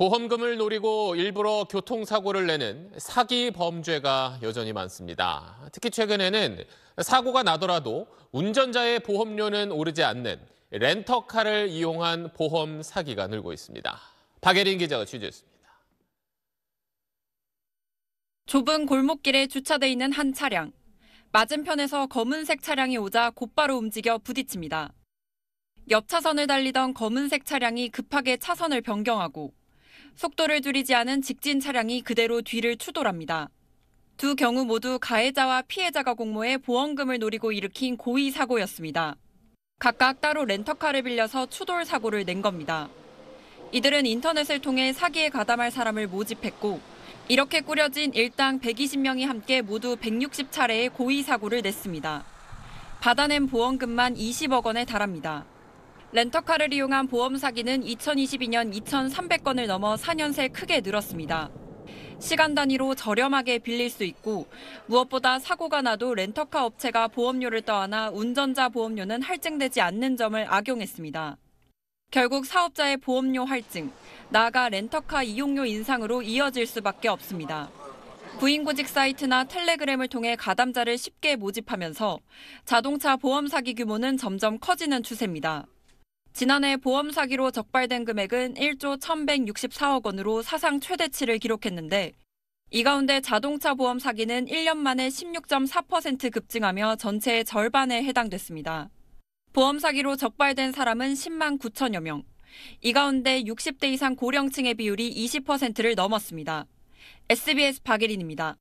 보험금을 노리고 일부러 교통사고를 내는 사기 범죄가 여전히 많습니다. 특히 최근에는 사고가 나더라도 운전자의 보험료는 오르지 않는 렌터카를 이용한 보험 사기가 늘고 있습니다. 박예린 기자가 취재했습니다. 좁은 골목길에 주차돼 있는 한 차량. 맞은편에서 검은색 차량이 오자 곧바로 움직여 부딪힙니다. 옆 차선을 달리던 검은색 차량이 급하게 차선을 변경하고 속도를 줄이지 않은 직진 차량이 그대로 뒤를 추돌합니다. 두 경우 모두 가해자와 피해자가 공모해 보험금을 노리고 일으킨 고의 사고였습니다. 각각 따로 렌터카를 빌려서 추돌 사고를 낸 겁니다. 이들은 인터넷을 통해 사기에 가담할 사람을 모집했고 이렇게 꾸려진 일당 120명이 함께 모두 160차례의 고의 사고를 냈습니다. 받아낸 보험금만 20억 원에 달합니다. 렌터카를 이용한 보험 사기는 2022년 2,300건을 넘어 4년 새 크게 늘었습니다. 시간 단위로 저렴하게 빌릴 수 있고 무엇보다 사고가 나도 렌터카 업체가 보험료를 떠안아 운전자 보험료는 할증되지 않는 점을 악용했습니다. 결국 사업자의 보험료 할증, 나아가 렌터카 이용료 인상으로 이어질 수밖에 없습니다. 구인구직 사이트나 텔레그램을 통해 가담자를 쉽게 모집하면서 자동차 보험 사기 규모는 점점 커지는 추세입니다. 지난해 보험 사기로 적발된 금액은 1조 1,164억 원으로 사상 최대치를 기록했는데 이 가운데 자동차 보험 사기는 1년 만에 16.4% 급증하며 전체의 절반에 해당됐습니다. 보험 사기로 적발된 사람은 10만 9천여 명. 이 가운데 60대 이상 고령층의 비율이 20%를 넘었습니다. SBS 박예린입니다.